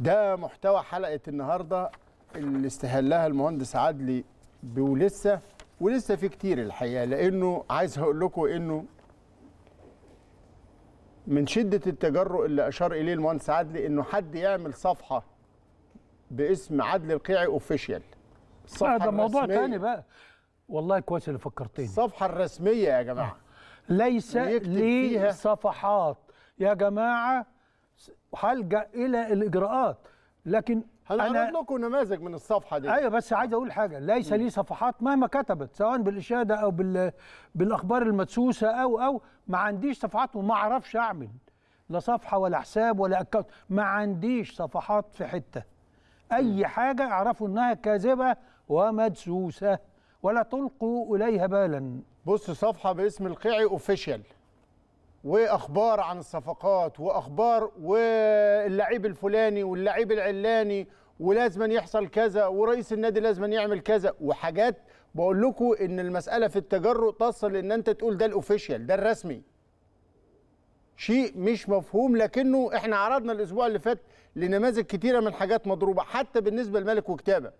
ده محتوى حلقه النهارده اللي استهلها المهندس عدلي ولسه ولسه في كتير الحقيقه لانه عايز اقول لكم انه من شده التجرؤ اللي اشار اليه المهندس عدلي انه حد يعمل صفحه باسم عدلي القيعي اوفيشال الصفحه ده موضوع تاني بقى والله كويس اللي فكرتني الصفحه الرسميه يا جماعه ليس لصفحات صفحات يا جماعه هلجا الى الاجراءات لكن هل انا لكم نماذج من الصفحه دي ايوه بس عايز اقول حاجه ليس لي صفحات مهما كتبت سواء بالاشاده او بال... بالاخبار المدسوسه او او ما عنديش صفحات وما اعرفش اعمل لا صفحه ولا حساب ولا اكونت ما عنديش صفحات في حته اي حاجه اعرفوا انها كاذبه ومدسوسه ولا تلقوا اليها بالا بص صفحه باسم القيعي اوفيشال واخبار عن الصفقات واخبار واللعيب الفلاني واللعيب العلاني ولازم يحصل كذا ورئيس النادي لازم يعمل كذا وحاجات بقول لكم ان المساله في التجرؤ تصل ان انت تقول ده الاوفيشال ده الرسمي شيء مش مفهوم لكنه احنا عرضنا الاسبوع اللي فات لنماذج كتيره من حاجات مضروبه حتى بالنسبه لملك وكتابه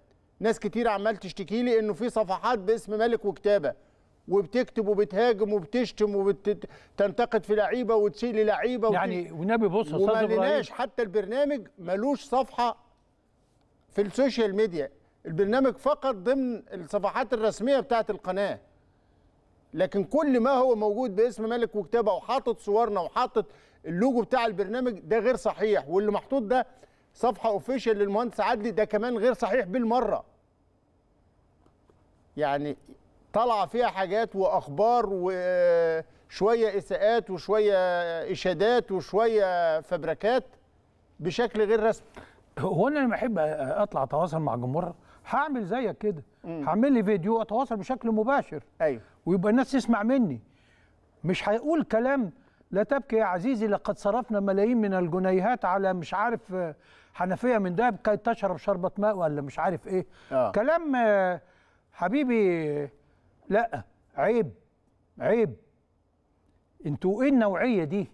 ناس كتير عمال تشتكي لي انه في صفحات باسم ملك وكتابه وبتكتب وبتهاجم وبتشتم وبتنتقد في لعيبه وتسيء للعيبه يعني والنبي بص يا وما لناش حتى البرنامج ملوش صفحه في السوشيال ميديا البرنامج فقط ضمن الصفحات الرسميه بتاعت القناه لكن كل ما هو موجود باسم ملك وكتابه وحاطط صورنا وحاطط اللوجو بتاع البرنامج ده غير صحيح واللي محطوط ده صفحه اوفيشال للمهندس عدلي ده كمان غير صحيح بالمره يعني طلع فيها حاجات واخبار وشويه اساءات وشويه اشادات وشويه فبركات بشكل غير رسمي هو انا لما احب اطلع اتواصل مع الجمهور هعمل زيك كده هعمل لي فيديو اتواصل بشكل مباشر ايوه ويبقى الناس تسمع مني مش هيقول كلام لا تبكي يا عزيزي لقد صرفنا ملايين من الجنيهات على مش عارف حنفيه من دهب كي تشرب شربه ماء ولا مش عارف ايه آه. كلام حبيبي لا عيب عيب انتوا ايه النوعيه دي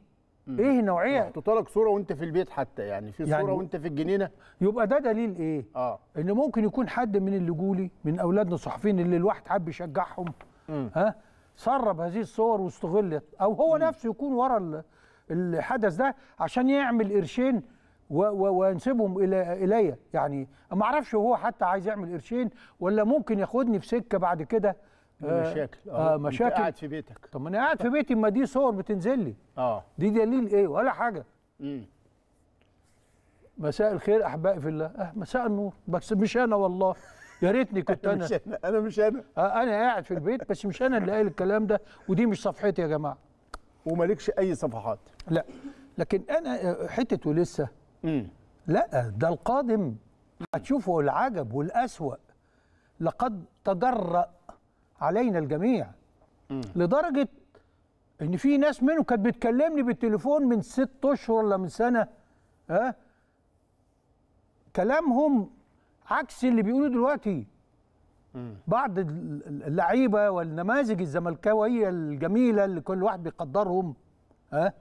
ايه النوعيه تطلق صوره وانت في البيت حتى يعني في صوره يعني وانت في الجنينه يبقى ده دليل ايه اه ان ممكن يكون حد من اللي جولي من اولادنا الصحفيين اللي الواحد حب يشجعهم ها سرب هذه الصور واستغلت او هو م. نفسه يكون ورا الحدث ده عشان يعمل قرشين وينسبهم الى الي يعني ما اعرفش هو حتى عايز يعمل قرشين ولا ممكن ياخدني في سكه بعد كده مشاكل اه, آه، مشاكل قاعد في بيتك طب ما انا قاعد في بيتي ما دي صور بتنزل لي اه دي دليل ايه ولا حاجه امم مساء الخير احبائي في الله آه مساء النور بس مش انا والله يا ريتني كنت انا مش انا انا مش انا آه انا قاعد في البيت بس مش انا اللي قايل الكلام ده ودي مش صفحتي يا جماعه ومالكش اي صفحات لا لكن انا أه، حته ولسه امم لا ده القادم هتشوفه العجب والاسوأ لقد تجرأ علينا الجميع م. لدرجه ان في ناس منهم كانت بتكلمني بالتليفون من ست اشهر ولا من سنه ها كلامهم عكس اللي بيقولوا دلوقتي م. بعض اللعيبه والنماذج الزملكاويه الجميله اللي كل واحد بيقدرهم ها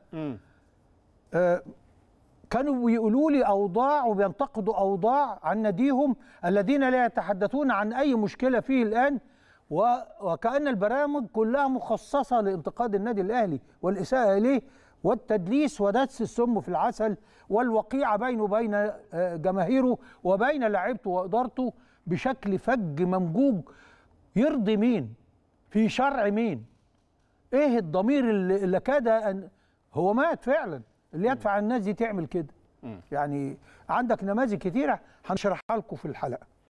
آه كانوا بيقولوا لي اوضاع وبينتقدوا اوضاع عن ناديهم الذين لا يتحدثون عن اي مشكله فيه الان وكأن البرامج كلها مخصصة لانتقاد النادي الأهلي والإساءة إليه والتدليس ودس السم في العسل والوقيعة بينه وبين آه، جماهيره وبين لعيبته وإدارته بشكل فج ممجوج يرضي مين في شرع مين ايه الضمير اللي كاد ان هو مات فعلا اللي يدفع الناس دي تعمل كده يعني عندك نماذج كتيره هنشرحها لكم في الحلقه